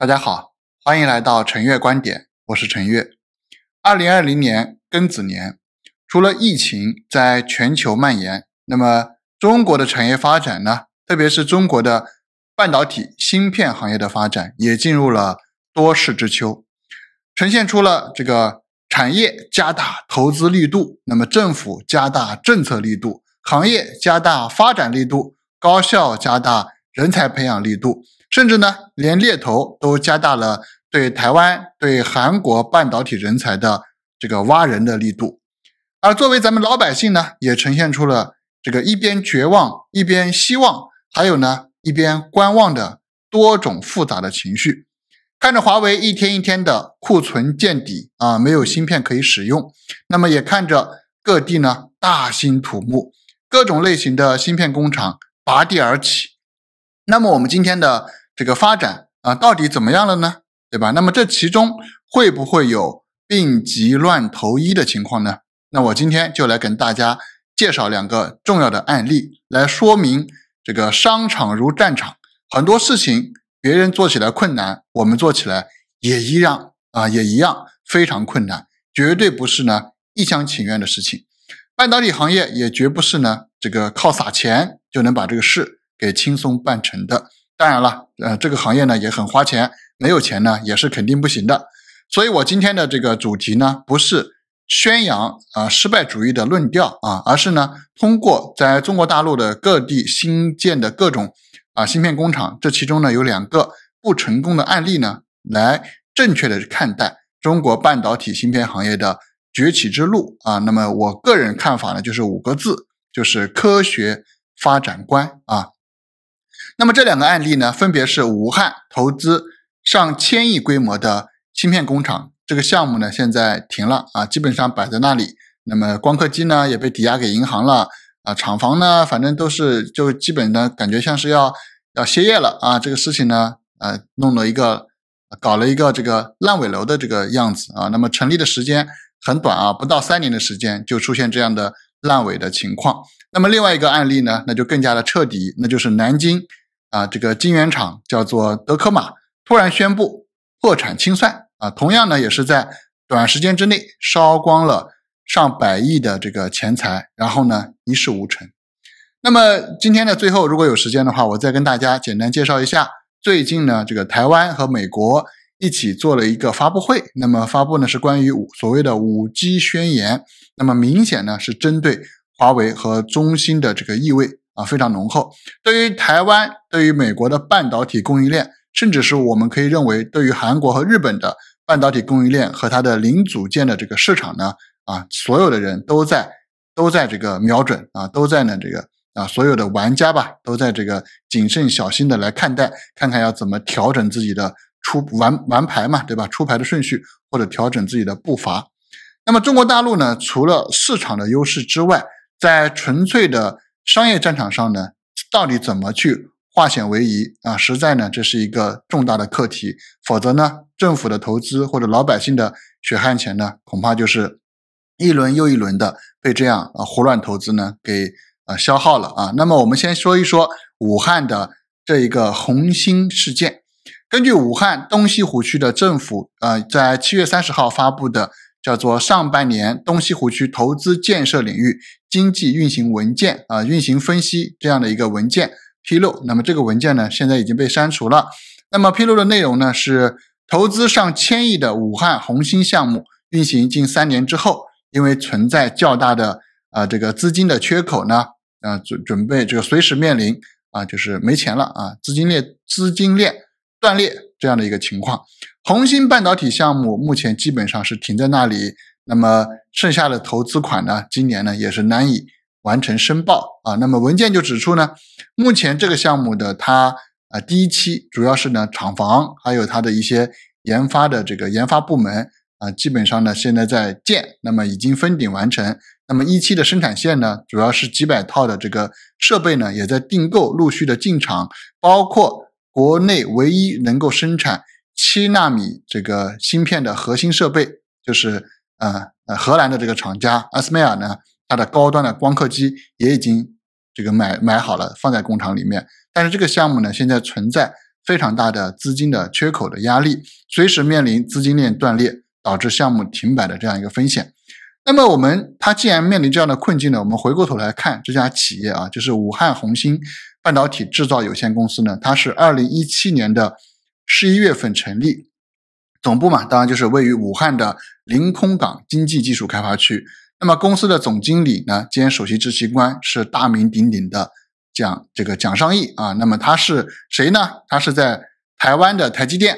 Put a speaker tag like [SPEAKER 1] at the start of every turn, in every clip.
[SPEAKER 1] 大家好，欢迎来到陈月观点，我是陈月。二零二零年庚子年，除了疫情在全球蔓延，那么中国的产业发展呢？特别是中国的半导体芯片行业的发展，也进入了多事之秋，呈现出了这个产业加大投资力度，那么政府加大政策力度，行业加大发展力度，高校加大人才培养力度。甚至呢，连猎头都加大了对台湾、对韩国半导体人才的这个挖人的力度。而作为咱们老百姓呢，也呈现出了这个一边绝望、一边希望，还有呢一边观望的多种复杂的情绪。看着华为一天一天的库存见底啊，没有芯片可以使用，那么也看着各地呢大兴土木，各种类型的芯片工厂拔地而起。那么我们今天的这个发展啊，到底怎么样了呢？对吧？那么这其中会不会有病急乱投医的情况呢？那我今天就来跟大家介绍两个重要的案例，来说明这个商场如战场，很多事情别人做起来困难，我们做起来也一样啊，也一样非常困难，绝对不是呢一厢情愿的事情。半导体行业也绝不是呢这个靠撒钱就能把这个事。给轻松办成的，当然了，呃，这个行业呢也很花钱，没有钱呢也是肯定不行的。所以，我今天的这个主题呢，不是宣扬啊失败主义的论调啊，而是呢，通过在中国大陆的各地新建的各种啊芯片工厂，这其中呢有两个不成功的案例呢，来正确的看待中国半导体芯片行业的崛起之路啊。那么，我个人看法呢，就是五个字，就是科学发展观啊。那么这两个案例呢，分别是武汉投资上千亿规模的芯片工厂，这个项目呢现在停了啊，基本上摆在那里。那么光刻机呢也被抵押给银行了啊，厂房呢反正都是就基本呢感觉像是要要歇业了啊。这个事情呢呃弄了一个搞了一个这个烂尾楼的这个样子啊。那么成立的时间很短啊，不到三年的时间就出现这样的烂尾的情况。那么另外一个案例呢，那就更加的彻底，那就是南京。啊，这个金圆厂叫做德科玛，突然宣布破产清算啊，同样呢也是在短时间之内烧光了上百亿的这个钱财，然后呢一事无成。那么今天呢最后，如果有时间的话，我再跟大家简单介绍一下，最近呢这个台湾和美国一起做了一个发布会，那么发布呢是关于所谓的五 G 宣言，那么明显呢是针对华为和中兴的这个意味。啊，非常浓厚。对于台湾，对于美国的半导体供应链，甚至是我们可以认为，对于韩国和日本的半导体供应链和它的零组件的这个市场呢，啊，所有的人都在，都在这个瞄准啊，都在呢这个啊，所有的玩家吧，都在这个谨慎小心的来看待，看看要怎么调整自己的出玩玩牌嘛，对吧？出牌的顺序或者调整自己的步伐。那么中国大陆呢，除了市场的优势之外，在纯粹的。商业战场上呢，到底怎么去化险为夷啊？实在呢，这是一个重大的课题。否则呢，政府的投资或者老百姓的血汗钱呢，恐怕就是一轮又一轮的被这样啊胡乱投资呢给啊消耗了啊。那么，我们先说一说武汉的这一个红星事件。根据武汉东西湖区的政府呃，在七月三十号发布的。叫做上半年东西湖区投资建设领域经济运行文件啊，运行分析这样的一个文件披露。那么这个文件呢，现在已经被删除了。那么披露的内容呢，是投资上千亿的武汉红星项目运行近三年之后，因为存在较大的啊这个资金的缺口呢，啊准准备这个随时面临啊就是没钱了啊，资金链资金链断裂这样的一个情况。红星半导体项目目前基本上是停在那里，那么剩下的投资款呢？今年呢也是难以完成申报啊。那么文件就指出呢，目前这个项目的它啊第一期主要是呢厂房，还有它的一些研发的这个研发部门啊，基本上呢现在在建。那么已经封顶完成，那么一期的生产线呢，主要是几百套的这个设备呢，也在订购，陆续的进场，包括国内唯一能够生产。七纳米这个芯片的核心设备就是呃呃荷兰的这个厂家阿斯麦尔呢，它的高端的光刻机也已经这个买买好了，放在工厂里面。但是这个项目呢，现在存在非常大的资金的缺口的压力，随时面临资金链断裂导致项目停摆的这样一个风险。那么我们它既然面临这样的困境呢，我们回过头来看这家企业啊，就是武汉红星半导体制造有限公司呢，它是二零一七年的。十一月份成立，总部嘛，当然就是位于武汉的临空港经济技术开发区。那么公司的总经理呢，兼首席执行官是大名鼎鼎的蒋这个蒋尚义啊。那么他是谁呢？他是在台湾的台积电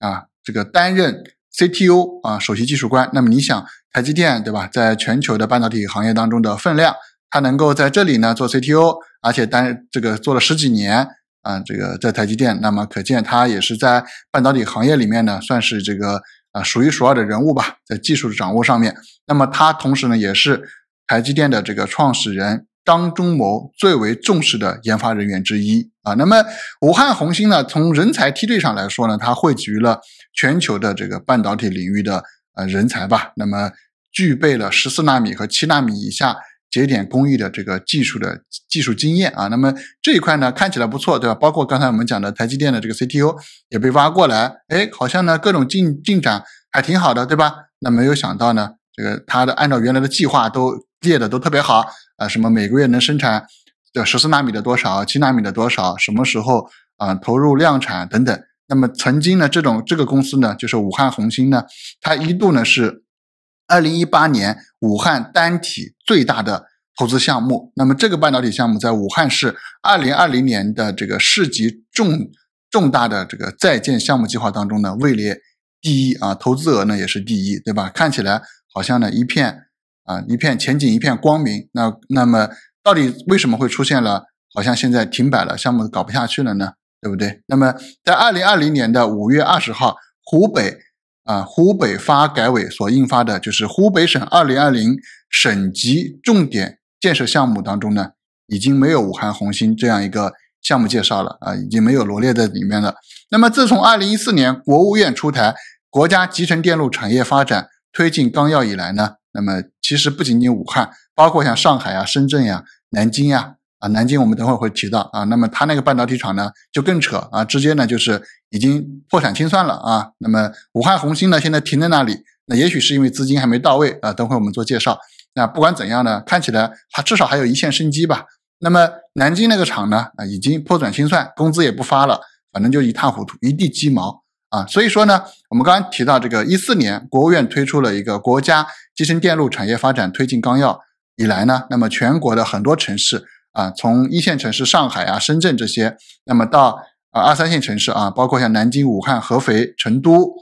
[SPEAKER 1] 啊，这个担任 CTO 啊，首席技术官。那么你想，台积电对吧，在全球的半导体行业当中的分量，他能够在这里呢做 CTO，而且担这个做了十几年。啊，这个在台积电，那么可见他也是在半导体行业里面呢，算是这个啊数一数二的人物吧，在技术的掌握上面。那么他同时呢，也是台积电的这个创始人张忠谋最为重视的研发人员之一啊。那么武汉红星呢，从人才梯队上来说呢，它汇集了全球的这个半导体领域的呃人才吧。那么具备了十四纳米和七纳米以下。节点工艺的这个技术的技术经验啊，那么这一块呢看起来不错，对吧？包括刚才我们讲的台积电的这个 CTO 也被挖过来，哎，好像呢各种进进展还挺好的，对吧？那没有想到呢，这个它的按照原来的计划都列的都特别好啊，什么每个月能生产的十四纳米的多少，七纳米的多少，什么时候啊投入量产等等。那么曾经呢这种这个公司呢，就是武汉红星呢，它一度呢是。二零一八年武汉单体最大的投资项目，那么这个半导体项目在武汉市二零二零年的这个市级重重大的这个在建项目计划当中呢位列第一啊，投资额呢也是第一，对吧？看起来好像呢一片啊一片前景一片光明，那那么到底为什么会出现了好像现在停摆了，项目搞不下去了呢？对不对？那么在二零二零年的五月二十号，湖北。啊，湖北发改委所印发的，就是湖北省二零二零省级重点建设项目当中呢，已经没有武汉红星这样一个项目介绍了啊，已经没有罗列在里面了。那么，自从二零一四年国务院出台《国家集成电路产业发展推进纲要》以来呢，那么其实不仅仅武汉，包括像上海啊、深圳呀、南京呀。啊，南京我们等会儿会提到啊，那么他那个半导体厂呢就更扯啊，直接呢就是已经破产清算了啊。那么武汉红星呢现在停在那里，那也许是因为资金还没到位啊。等会儿我们做介绍。那不管怎样呢，看起来它至少还有一线生机吧。那么南京那个厂呢啊已经破产清算，工资也不发了，反正就一塌糊涂，一地鸡毛啊。所以说呢，我们刚刚提到这个一四年国务院推出了一个国家集成电路产业发展推进纲要以来呢，那么全国的很多城市。啊，从一线城市上海啊、深圳这些，那么到啊二三线城市啊，包括像南京、武汉、合肥、成都，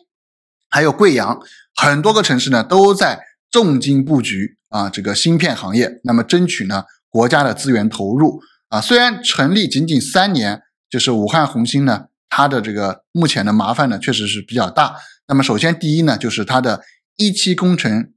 [SPEAKER 1] 还有贵阳，很多个城市呢都在重金布局啊这个芯片行业，那么争取呢国家的资源投入啊。虽然成立仅仅三年，就是武汉红星呢，它的这个目前的麻烦呢确实是比较大。那么首先第一呢，就是它的一期工程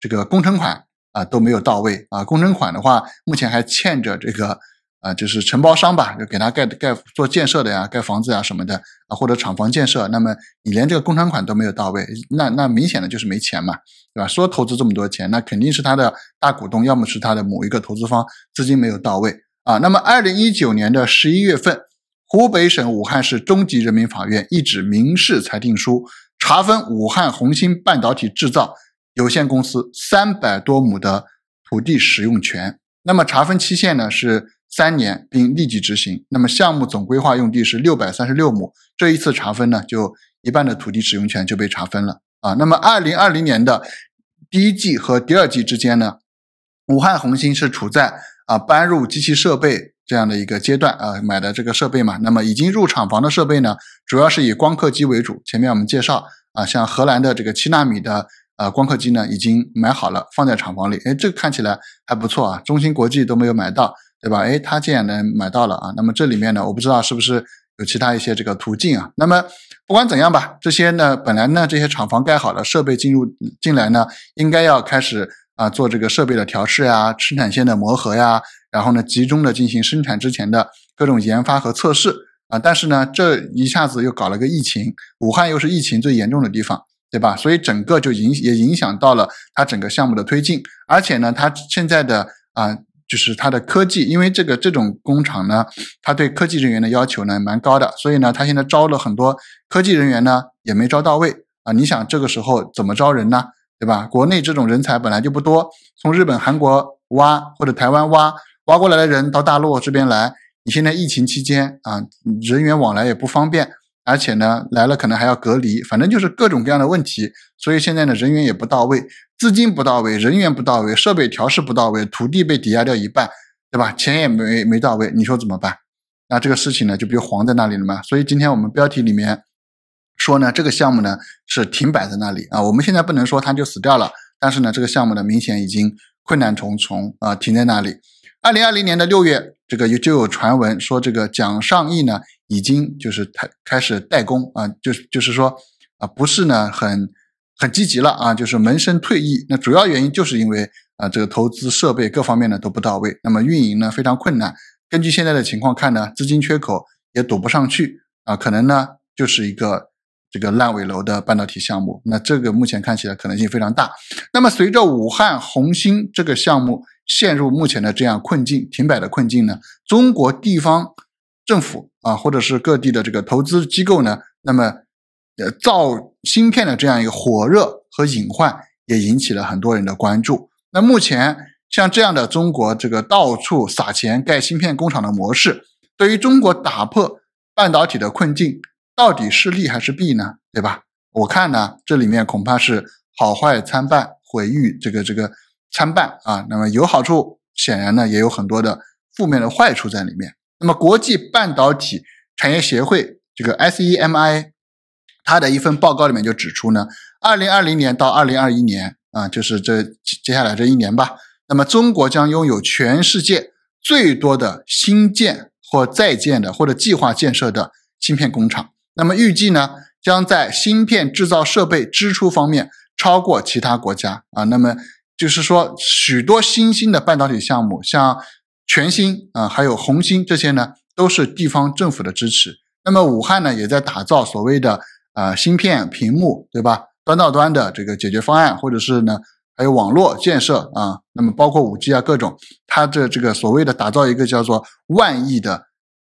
[SPEAKER 1] 这个工程款。啊都没有到位啊，工程款的话，目前还欠着这个啊，就是承包商吧，就给他盖盖做建设的呀，盖房子呀什么的啊，或者厂房建设。那么你连这个工程款都没有到位，那那明显的就是没钱嘛，对吧？说投资这么多钱，那肯定是他的大股东，要么是他的某一个投资方资金没有到位啊。那么二零一九年的十一月份，湖北省武汉市中级人民法院一纸民事裁定书，查封武汉红星半导体制造。有限公司三百多亩的土地使用权，那么查分期限呢是三年，并立即执行。那么项目总规划用地是六百三十六亩，这一次查分呢就一半的土地使用权就被查分了啊。那么二零二零年的第一季和第二季之间呢，武汉红星是处在啊搬入机器设备这样的一个阶段啊，买的这个设备嘛，那么已经入厂房的设备呢，主要是以光刻机为主。前面我们介绍啊，像荷兰的这个七纳米的。呃，光刻机呢已经买好了，放在厂房里。哎，这个看起来还不错啊，中芯国际都没有买到，对吧？哎，他竟然能买到了啊！那么这里面呢，我不知道是不是有其他一些这个途径啊。那么不管怎样吧，这些呢，本来呢，这些厂房盖好了，设备进入进来呢，应该要开始啊做这个设备的调试呀，生产线的磨合呀，然后呢，集中的进行生产之前的各种研发和测试啊。但是呢，这一下子又搞了个疫情，武汉又是疫情最严重的地方。对吧？所以整个就影也影响到了它整个项目的推进，而且呢，它现在的啊，就是它的科技，因为这个这种工厂呢，它对科技人员的要求呢蛮高的，所以呢，它现在招了很多科技人员呢，也没招到位啊。你想这个时候怎么招人呢？对吧？国内这种人才本来就不多，从日本、韩国挖或者台湾挖挖过来的人到大陆这边来，你现在疫情期间啊，人员往来也不方便。而且呢，来了可能还要隔离，反正就是各种各样的问题。所以现在呢，人员也不到位，资金不到位，人员不到位，设备调试不到位，土地被抵押掉一半，对吧？钱也没没到位，你说怎么办？那这个事情呢，就比如黄在那里了嘛。所以今天我们标题里面说呢，这个项目呢是停摆在那里啊。我们现在不能说它就死掉了，但是呢，这个项目呢明显已经困难重重啊，停在那里。二零二零年的六月，这个有就有传闻说，这个蒋尚义呢，已经就是开开始代工啊，就是就是说啊，不是呢很很积极了啊，就是门生退役。那主要原因就是因为啊，这个投资设备各方面呢都不到位，那么运营呢非常困难。根据现在的情况看呢，资金缺口也堵不上去啊，可能呢就是一个这个烂尾楼的半导体项目。那这个目前看起来可能性非常大。那么随着武汉红星这个项目。陷入目前的这样困境、停摆的困境呢？中国地方政府啊，或者是各地的这个投资机构呢，那么，呃，造芯片的这样一个火热和隐患，也引起了很多人的关注。那目前像这样的中国这个到处撒钱盖芯片工厂的模式，对于中国打破半导体的困境，到底是利还是弊呢？对吧？我看呢，这里面恐怕是好坏参半，毁誉这个这个。参半啊，那么有好处，显然呢，也有很多的负面的坏处在里面。那么，国际半导体产业协会这个 SEM I，它的一份报告里面就指出呢，二零二零年到二零二一年啊，就是这接下来这一年吧。那么，中国将拥有全世界最多的新建或在建的或者计划建设的芯片工厂。那么，预计呢，将在芯片制造设备支出方面超过其他国家啊。那么。就是说，许多新兴的半导体项目，像全新啊，还有红星这些呢，都是地方政府的支持。那么武汉呢，也在打造所谓的啊芯片、屏幕，对吧？端到端的这个解决方案，或者是呢，还有网络建设啊，那么包括五 G 啊各种，它的这个所谓的打造一个叫做万亿的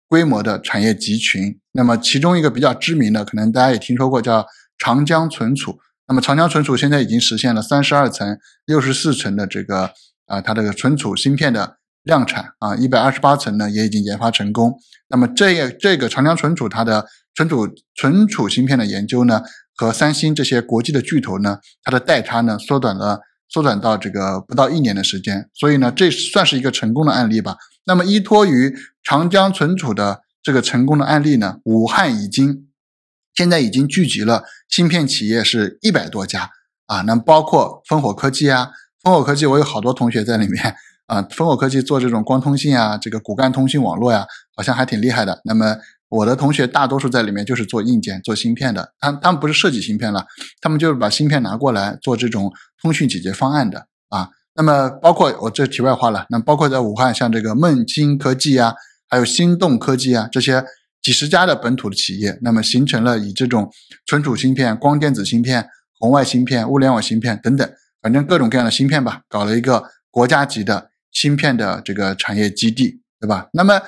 [SPEAKER 1] 规模的产业集群。那么其中一个比较知名的，可能大家也听说过，叫长江存储。那么长江存储现在已经实现了三十二层、六十四层的这个啊，它这个存储芯片的量产啊，一百二十八层呢也已经研发成功。那么这这个长江存储它的存储存储芯片的研究呢，和三星这些国际的巨头呢，它的代差呢缩短了，缩短到这个不到一年的时间。所以呢，这算是一个成功的案例吧。那么依托于长江存储的这个成功的案例呢，武汉已经。现在已经聚集了芯片企业是一百多家啊，那包括烽火科技啊，烽火科技我有好多同学在里面啊，烽火科技做这种光通信啊，这个骨干通信网络呀，好像还挺厉害的。那么我的同学大多数在里面就是做硬件、做芯片的，他他们不是设计芯片了，他们就是把芯片拿过来做这种通讯解决方案的啊。那么包括我这题外话了，那包括在武汉像这个梦晶科技啊，还有心动科技啊这些。几十家的本土的企业，那么形成了以这种存储芯片、光电子芯片、红外芯片、物联网芯片等等，反正各种各样的芯片吧，搞了一个国家级的芯片的这个产业基地，对吧？那么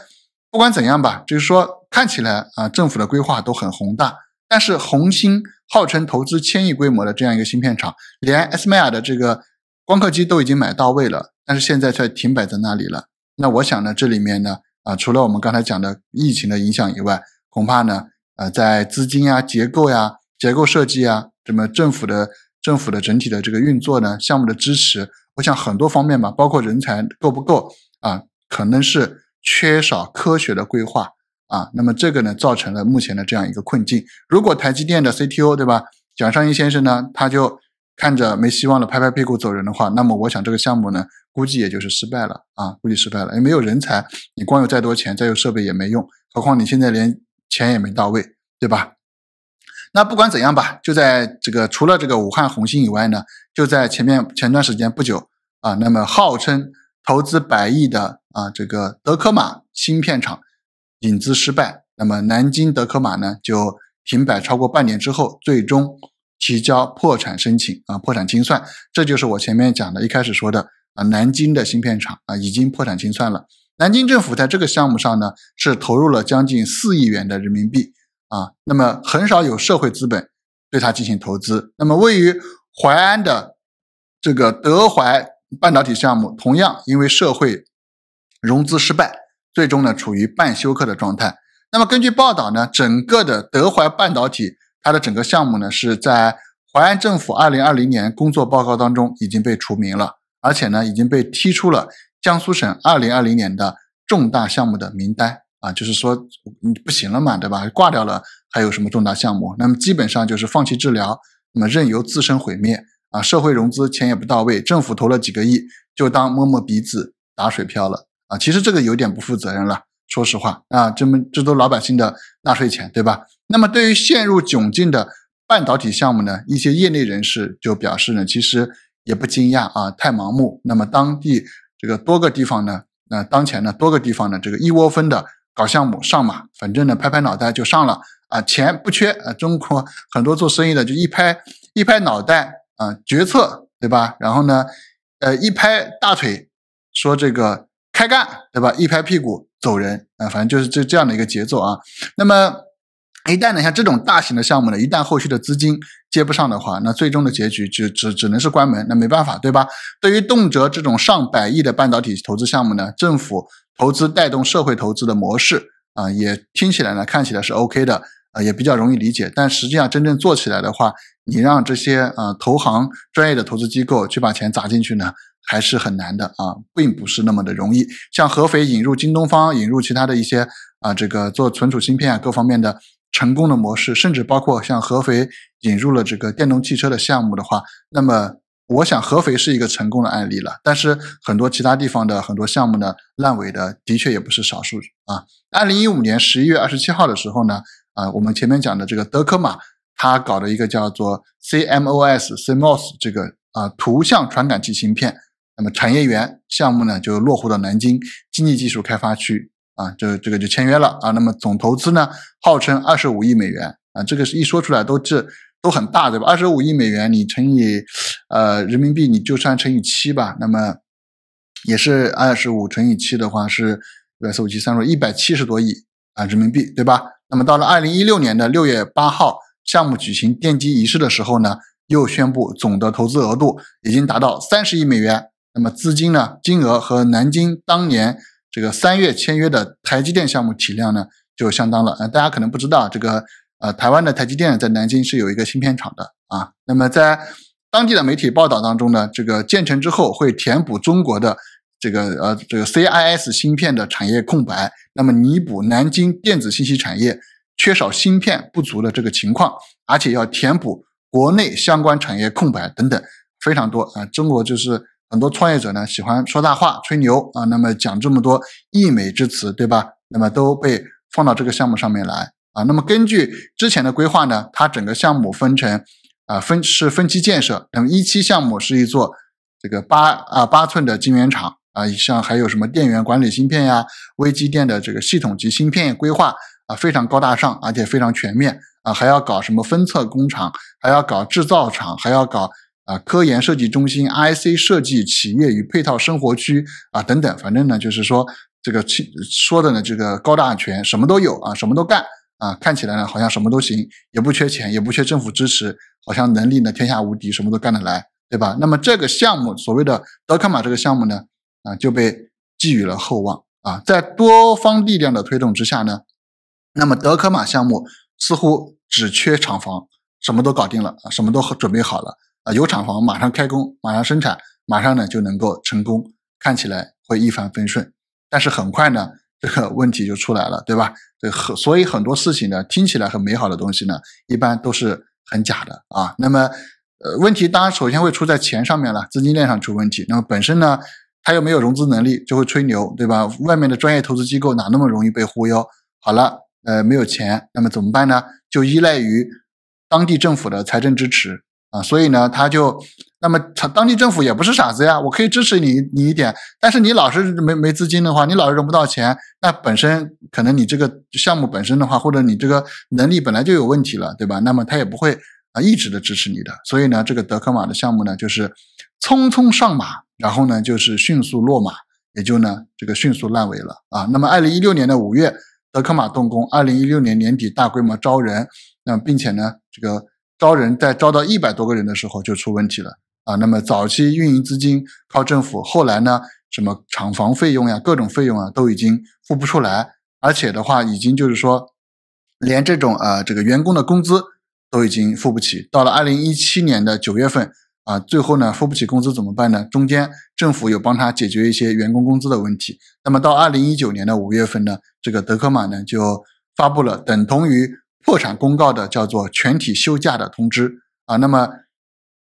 [SPEAKER 1] 不管怎样吧，就是说看起来啊，政府的规划都很宏大，但是红星号称投资千亿规模的这样一个芯片厂，连 s m l 的这个光刻机都已经买到位了，但是现在却停摆在那里了。那我想呢，这里面呢？啊，除了我们刚才讲的疫情的影响以外，恐怕呢，呃，在资金呀、结构呀、结构设计啊，什么政府的、政府的整体的这个运作呢、项目的支持，我想很多方面吧，包括人才够不够啊，可能是缺少科学的规划啊，那么这个呢，造成了目前的这样一个困境。如果台积电的 CTO 对吧，蒋尚义先生呢，他就。看着没希望了，拍拍屁股走人的话，那么我想这个项目呢，估计也就是失败了啊，估计失败了。也没有人才，你光有再多钱，再有设备也没用，何况你现在连钱也没到位，对吧？那不管怎样吧，就在这个除了这个武汉红星以外呢，就在前面前段时间不久啊，那么号称投资百亿的啊这个德科马芯片厂引资失败，那么南京德科马呢就停摆超过半年之后，最终。提交破产申请啊，破产清算，这就是我前面讲的，一开始说的啊，南京的芯片厂啊，已经破产清算了。南京政府在这个项目上呢，是投入了将近四亿元的人民币啊，那么很少有社会资本对它进行投资。那么位于淮安的这个德淮半导体项目，同样因为社会融资失败，最终呢处于半休克的状态。那么根据报道呢，整个的德淮半导体。它的整个项目呢，是在淮安政府二零二零年工作报告当中已经被除名了，而且呢已经被踢出了江苏省二零二零年的重大项目的名单啊，就是说你不行了嘛，对吧？挂掉了还有什么重大项目？那么基本上就是放弃治疗，那么任由自身毁灭啊！社会融资钱也不到位，政府投了几个亿，就当摸摸鼻子打水漂了啊！其实这个有点不负责任了。说实话啊，这么这都老百姓的纳税钱，对吧？那么对于陷入窘境的半导体项目呢，一些业内人士就表示呢，其实也不惊讶啊，太盲目。那么当地这个多个地方呢，那当前呢多个地方呢，这个一窝蜂的搞项目上马，反正呢拍拍脑袋就上了啊，钱不缺啊，中国很多做生意的就一拍一拍脑袋啊，决策对吧？然后呢，呃一拍大腿说这个开干对吧？一拍屁股。走人啊，反正就是这这样的一个节奏啊。那么一旦呢，像这种大型的项目呢，一旦后续的资金接不上的话，那最终的结局就只只能是关门，那没办法，对吧？对于动辄这种上百亿的半导体投资项目呢，政府投资带动社会投资的模式啊，也听起来呢，看起来是 OK 的啊，也比较容易理解。但实际上真正做起来的话，你让这些啊投行专业的投资机构去把钱砸进去呢？还是很难的啊，并不是那么的容易。像合肥引入京东方、引入其他的一些啊，这个做存储芯片啊各方面的成功的模式，甚至包括像合肥引入了这个电动汽车的项目的话，那么我想合肥是一个成功的案例了。但是很多其他地方的很多项目呢，烂尾的的确也不是少数啊。二零一五年十一月二十七号的时候呢，啊，我们前面讲的这个德科玛，他搞的一个叫做 CMOS CMOS 这个啊图像传感器芯片。那么产业园项目呢，就落户到南京经济技术开发区啊，就这个就签约了啊。那么总投资呢，号称二十五亿美元啊，这个是一说出来都这都很大对吧？二十五亿美元，你乘以呃人民币，你就算乘以七吧，那么也是二十五乘以七的话是一百四十七，三出一百七十多亿啊人民币对吧？那么到了二零一六年的六月八号，项目举行奠基仪式的时候呢，又宣布总的投资额度已经达到三十亿美元。那么资金呢，金额和南京当年这个三月签约的台积电项目体量呢就相当了啊！大家可能不知道，这个呃，台湾的台积电在南京是有一个芯片厂的啊。那么在当地的媒体报道当中呢，这个建成之后会填补中国的这个呃这个 CIS 芯片的产业空白，那么弥补南京电子信息产业缺少芯片不足的这个情况，而且要填补国内相关产业空白等等，非常多啊！中国就是。很多创业者呢喜欢说大话、吹牛啊，那么讲这么多溢美之词，对吧？那么都被放到这个项目上面来啊。那么根据之前的规划呢，它整个项目分成啊分是分期建设，那么一期项目是一座这个八啊八寸的晶圆厂啊，像还有什么电源管理芯片呀、微机电的这个系统级芯片规划啊，非常高大上，而且非常全面啊，还要搞什么分测工厂，还要搞制造厂，还要搞。啊，科研设计中心、IC 设计企业与配套生活区啊，等等，反正呢，就是说这个说的呢，这个高大全，什么都有啊，什么都干啊，看起来呢，好像什么都行，也不缺钱，也不缺政府支持，好像能力呢天下无敌，什么都干得来，对吧？那么这个项目，所谓的德克玛这个项目呢，啊，就被寄予了厚望啊，在多方力量的推动之下呢，那么德科玛项目似乎只缺厂房，什么都搞定了啊，什么都准备好了。啊，有厂房，马上开工，马上生产，马上呢就能够成功，看起来会一帆风顺。但是很快呢，这个问题就出来了，对吧？这很，所以很多事情呢，听起来很美好的东西呢，一般都是很假的啊。那么，呃，问题当然首先会出在钱上面了，资金链上出问题。那么本身呢，他又没有融资能力，就会吹牛，对吧？外面的专业投资机构哪那么容易被忽悠？好了，呃，没有钱，那么怎么办呢？就依赖于当地政府的财政支持。啊，所以呢，他就那么，当地政府也不是傻子呀，我可以支持你你一点，但是你老是没没资金的话，你老是融不到钱，那本身可能你这个项目本身的话，或者你这个能力本来就有问题了，对吧？那么他也不会啊一直的支持你的。所以呢，这个德克玛的项目呢，就是匆匆上马，然后呢就是迅速落马，也就呢这个迅速烂尾了啊。那么二零一六年的五月，德克玛动工，二零一六年年底大规模招人，那么并且呢这个。招人在招到一百多个人的时候就出问题了啊！那么早期运营资金靠政府，后来呢，什么厂房费用呀、各种费用啊，都已经付不出来，而且的话，已经就是说，连这种呃这个员工的工资都已经付不起。到了二零一七年的九月份啊，最后呢，付不起工资怎么办呢？中间政府有帮他解决一些员工工资的问题。那么到二零一九年的五月份呢，这个德科玛呢就发布了等同于。破产公告的叫做全体休假的通知啊，那么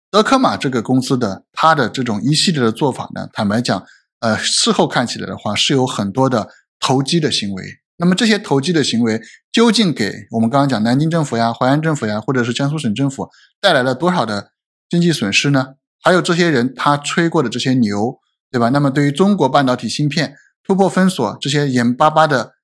[SPEAKER 1] 德科玛这个公司的它的这种一系列的做法呢，坦白讲，呃，事后看起来的话是有很多的投机的行为。那么这些投机的行为究竟给我们刚刚讲南京政府呀、淮安政府呀，或者是江苏省政府带来了多少的经济损失呢？还有这些人他吹过的这些牛，对吧？那么对于中国半导体芯片突破封锁，这些眼巴巴的。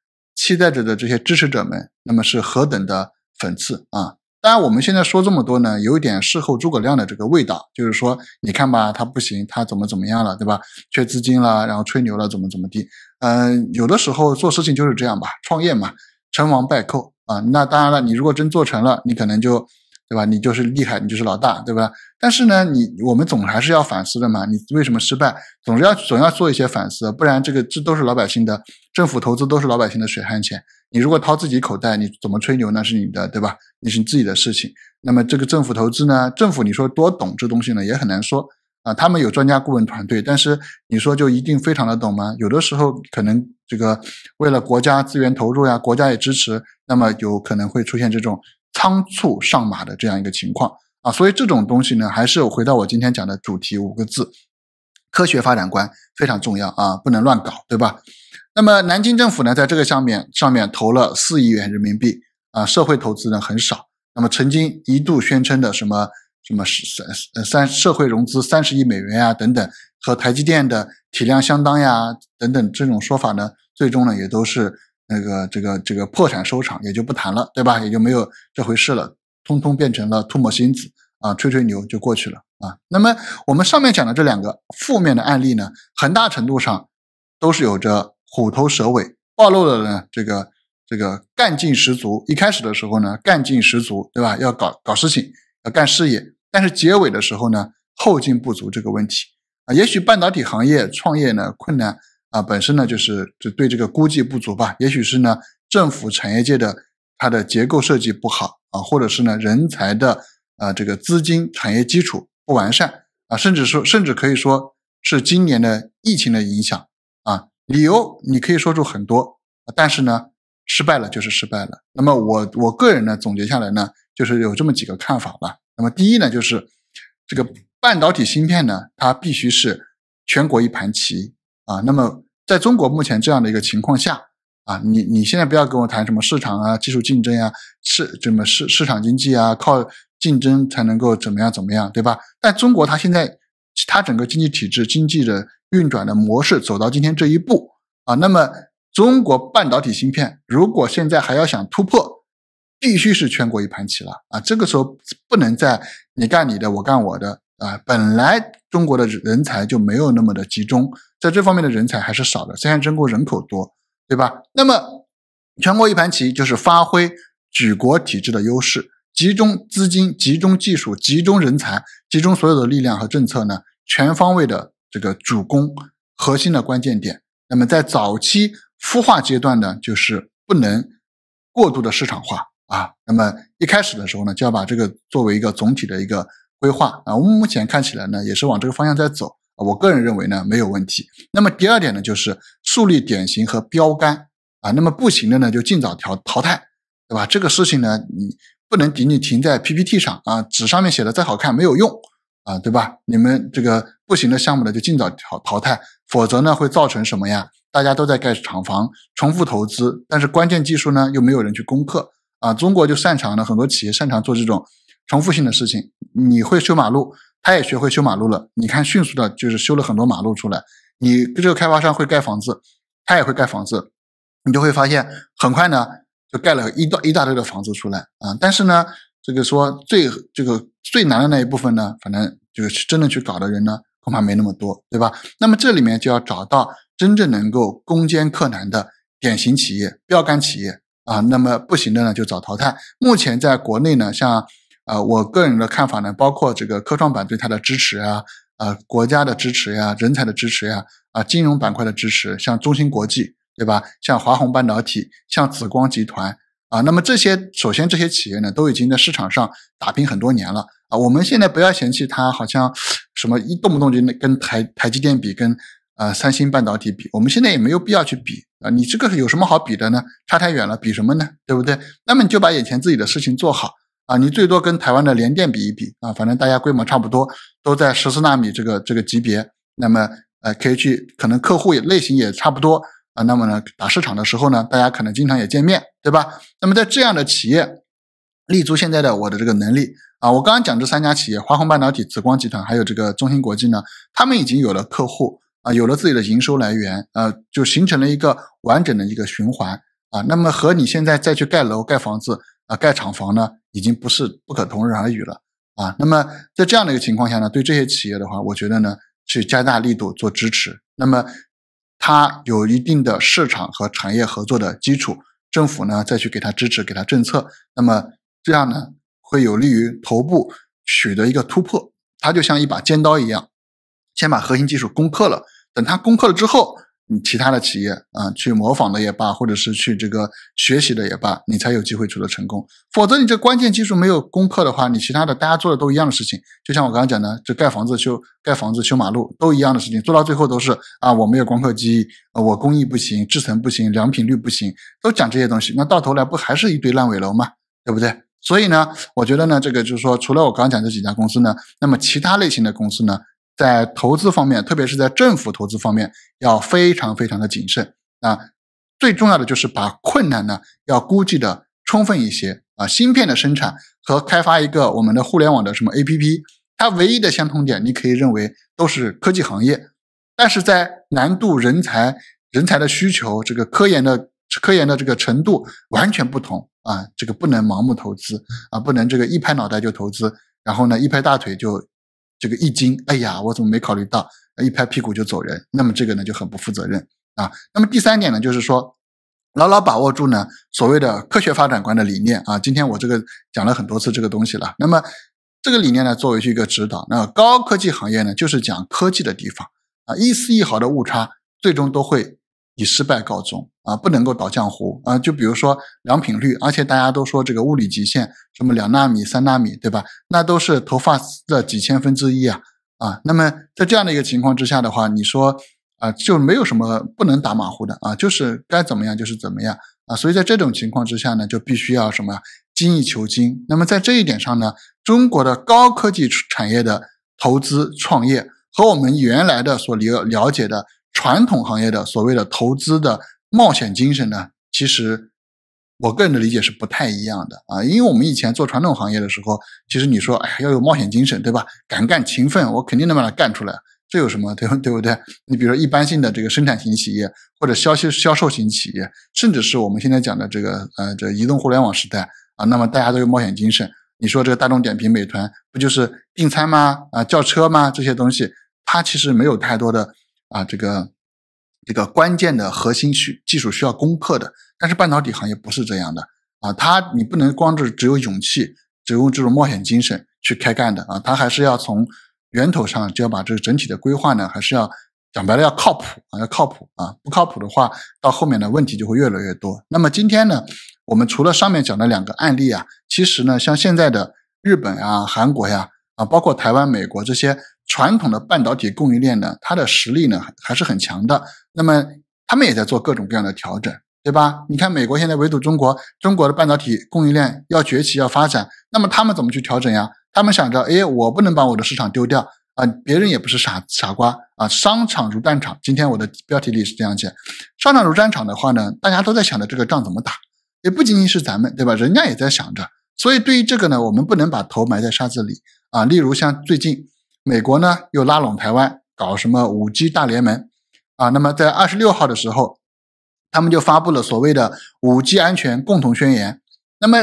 [SPEAKER 1] 期待着的这些支持者们，那么是何等的讽刺啊！当然，我们现在说这么多呢，有一点事后诸葛亮的这个味道，就是说，你看吧，他不行，他怎么怎么样了，对吧？缺资金了，然后吹牛了，怎么怎么地？嗯，有的时候做事情就是这样吧，创业嘛，成王败寇啊。那当然了，你如果真做成了，你可能就。对吧？你就是厉害，你就是老大，对吧？但是呢，你我们总还是要反思的嘛。你为什么失败？总是要总要做一些反思，不然这个这都是老百姓的政府投资，都是老百姓的血汗钱。你如果掏自己口袋，你怎么吹牛那是你的，对吧？那是你自己的事情。那么这个政府投资呢？政府你说多懂这东西呢？也很难说啊。他们有专家顾问团队，但是你说就一定非常的懂吗？有的时候可能这个为了国家资源投入呀，国家也支持，那么有可能会出现这种。仓促上马的这样一个情况啊，所以这种东西呢，还是回到我今天讲的主题五个字，科学发展观非常重要啊，不能乱搞，对吧？那么南京政府呢，在这个上面上面投了四亿元人民币啊，社会投资呢很少。那么曾经一度宣称的什么什么三三社会融资三十亿美元啊等等，和台积电的体量相当呀等等，这种说法呢，最终呢也都是。那个这个这个破产收场也就不谈了，对吧？也就没有这回事了，通通变成了吐沫星子啊，吹吹牛就过去了啊。那么我们上面讲的这两个负面的案例呢，很大程度上都是有着虎头蛇尾，暴露了呢这个这个干劲十足。一开始的时候呢，干劲十足，对吧？要搞搞事情，要干事业，但是结尾的时候呢，后劲不足这个问题啊。也许半导体行业创业呢困难。啊，本身呢就是就对这个估计不足吧，也许是呢政府产业界的它的结构设计不好啊，或者是呢人才的啊这个资金产业基础不完善啊，甚至说甚至可以说是今年的疫情的影响啊，理由你可以说出很多，但是呢失败了就是失败了。那么我我个人呢总结下来呢，就是有这么几个看法吧。那么第一呢，就是这个半导体芯片呢，它必须是全国一盘棋。啊，那么在中国目前这样的一个情况下，啊，你你现在不要跟我谈什么市场啊、技术竞争呀、市怎么市市场经济啊，靠竞争才能够怎么样怎么样，对吧？但中国它现在它整个经济体制、经济的运转的模式走到今天这一步，啊，那么中国半导体芯片如果现在还要想突破，必须是全国一盘棋了啊，这个时候不能再你干你的，我干我的。啊，本来中国的人才就没有那么的集中，在这方面的人才还是少的。虽然中国人口多，对吧？那么全国一盘棋，就是发挥举国体制的优势，集中资金、集中技术、集中人才、集中所有的力量和政策呢，全方位的这个主攻核心的关键点。那么在早期孵化阶段呢，就是不能过度的市场化啊。那么一开始的时候呢，就要把这个作为一个总体的一个。规划啊，我们目前看起来呢，也是往这个方向在走。我个人认为呢，没有问题。那么第二点呢，就是树立典型和标杆啊。那么不行的呢，就尽早淘淘汰，对吧？这个事情呢，你不能仅仅停在 PPT 上啊，纸上面写的再好看没有用啊，对吧？你们这个不行的项目呢，就尽早淘淘汰，否则呢，会造成什么呀？大家都在盖厂房，重复投资，但是关键技术呢，又没有人去攻克啊。中国就擅长呢，很多企业擅长做这种重复性的事情。你会修马路，他也学会修马路了。你看，迅速的，就是修了很多马路出来。你这个开发商会盖房子，他也会盖房子，你就会发现，很快呢，就盖了一大一大堆的房子出来啊。但是呢，这个说最这个最难的那一部分呢，反正就是真正去搞的人呢，恐怕没那么多，对吧？那么这里面就要找到真正能够攻坚克难的典型企业、标杆企业啊。那么不行的呢，就找淘汰。目前在国内呢，像。啊，我个人的看法呢，包括这个科创板对它的支持啊，啊，国家的支持呀，人才的支持呀，啊，金融板块的支持，像中芯国际，对吧？像华虹半导体，像紫光集团，啊，那么这些，首先这些企业呢，都已经在市场上打拼很多年了，啊，我们现在不要嫌弃它，好像什么一动不动就跟台台积电比，跟啊三星半导体比，我们现在也没有必要去比啊，你这个有什么好比的呢？差太远了，比什么呢？对不对？那么你就把眼前自己的事情做好。啊，你最多跟台湾的联电比一比啊，反正大家规模差不多，都在十四纳米这个这个级别。那么，呃，可以去，可能客户也类型也差不多啊。那么呢，打市场的时候呢，大家可能经常也见面，对吧？那么在这样的企业，立足现在的我的这个能力啊，我刚刚讲这三家企业，华虹半导体、紫光集团，还有这个中芯国际呢，他们已经有了客户啊，有了自己的营收来源，呃，就形成了一个完整的一个循环啊。那么和你现在再去盖楼盖房子。盖厂房呢，已经不是不可同日而语了啊。那么在这样的一个情况下呢，对这些企业的话，我觉得呢，去加大力度做支持。那么它有一定的市场和产业合作的基础，政府呢再去给它支持，给它政策。那么这样呢，会有利于头部取得一个突破。它就像一把尖刀一样，先把核心技术攻克了，等它攻克了之后。你其他的企业啊，去模仿的也罢，或者是去这个学习的也罢，你才有机会取得成功。否则你这关键技术没有攻克的话，你其他的大家做的都一样的事情。就像我刚刚讲的，就盖房子修盖房子修马路都一样的事情，做到最后都是啊，我没有光刻机，我工艺不行，制程不行，良品率不行，都讲这些东西。那到头来不还是一堆烂尾楼吗？对不对？所以呢，我觉得呢，这个就是说，除了我刚刚讲这几家公司呢，那么其他类型的公司呢？在投资方面，特别是在政府投资方面，要非常非常的谨慎啊！最重要的就是把困难呢要估计的充分一些啊。芯片的生产和开发，一个我们的互联网的什么 APP，它唯一的相同点，你可以认为都是科技行业，但是在难度、人才、人才的需求、这个科研的科研的这个程度完全不同啊！这个不能盲目投资啊，不能这个一拍脑袋就投资，然后呢一拍大腿就。这个一惊，哎呀，我怎么没考虑到？一拍屁股就走人，那么这个呢就很不负责任啊。那么第三点呢，就是说牢牢把握住呢所谓的科学发展观的理念啊。今天我这个讲了很多次这个东西了，那么这个理念呢作为一个指导，那高科技行业呢就是讲科技的地方啊，一丝一毫的误差最终都会。以失败告终啊，不能够倒浆糊啊！就比如说良品率，而且大家都说这个物理极限，什么两纳米、三纳米，对吧？那都是头发的几千分之一啊！啊，那么在这样的一个情况之下的话，你说啊，就没有什么不能打马虎的啊，就是该怎么样就是怎么样啊！所以在这种情况之下呢，就必须要什么精益求精。那么在这一点上呢，中国的高科技产业的投资创业和我们原来的所了了解的。传统行业的所谓的投资的冒险精神呢？其实我个人的理解是不太一样的啊，因为我们以前做传统行业的时候，其实你说，哎呀，要有冒险精神，对吧？敢干、勤奋，我肯定能把它干出来，这有什么对对不对？你比如说一般性的这个生产型企业，或者销销销售型企业，甚至是我们现在讲的这个呃这移动互联网时代啊，那么大家都有冒险精神。你说这个大众点评、美团不就是订餐吗？啊，叫车吗？这些东西，它其实没有太多的。啊，这个这个关键的核心需技术需要攻克的，但是半导体行业不是这样的啊，它你不能光是只有勇气，只有这种冒险精神去开干的啊，它还是要从源头上就要把这个整体的规划呢，还是要讲白了要靠谱啊，要靠谱啊，不靠谱的话，到后面的问题就会越来越多。那么今天呢，我们除了上面讲的两个案例啊，其实呢，像现在的日本啊、韩国呀啊，包括台湾、美国这些。传统的半导体供应链呢，它的实力呢还是很强的。那么他们也在做各种各样的调整，对吧？你看美国现在围堵中国，中国的半导体供应链要崛起、要发展，那么他们怎么去调整呀？他们想着，哎，我不能把我的市场丢掉啊！别人也不是傻傻瓜啊！商场如战场，今天我的标题里是这样写：商场如战场的话呢，大家都在想着这个仗怎么打，也不仅仅是咱们，对吧？人家也在想着。所以对于这个呢，我们不能把头埋在沙子里啊。例如像最近。美国呢又拉拢台湾搞什么五 G 大联盟，啊，那么在二十六号的时候，他们就发布了所谓的五 G 安全共同宣言，那么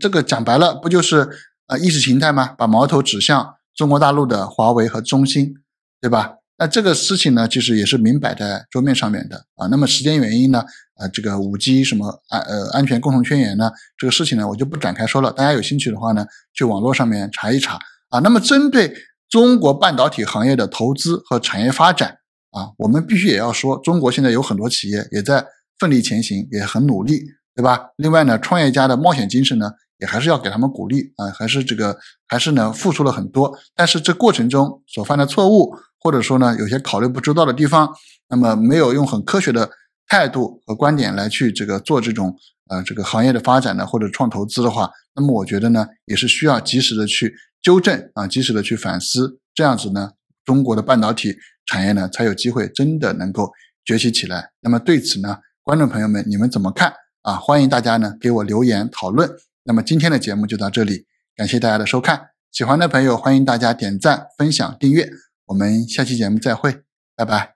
[SPEAKER 1] 这个讲白了不就是啊意识形态吗？把矛头指向中国大陆的华为和中兴，对吧？那这个事情呢，其实也是明摆在桌面上面的啊。那么时间原因呢，啊，这个五 G 什么安呃安全共同宣言呢，这个事情呢，我就不展开说了，大家有兴趣的话呢，去网络上面查一查啊。那么针对中国半导体行业的投资和产业发展啊，我们必须也要说，中国现在有很多企业也在奋力前行，也很努力，对吧？另外呢，创业家的冒险精神呢，也还是要给他们鼓励啊，还是这个，还是呢付出了很多。但是这过程中所犯的错误，或者说呢有些考虑不周到的地方，那么没有用很科学的态度和观点来去这个做这种呃这个行业的发展呢或者创投资的话，那么我觉得呢也是需要及时的去。纠正啊，及时的去反思，这样子呢，中国的半导体产业呢，才有机会真的能够崛起起来。那么对此呢，观众朋友们，你们怎么看啊？欢迎大家呢给我留言讨论。那么今天的节目就到这里，感谢大家的收看。喜欢的朋友欢迎大家点赞、分享、订阅。我们下期节目再会，拜拜。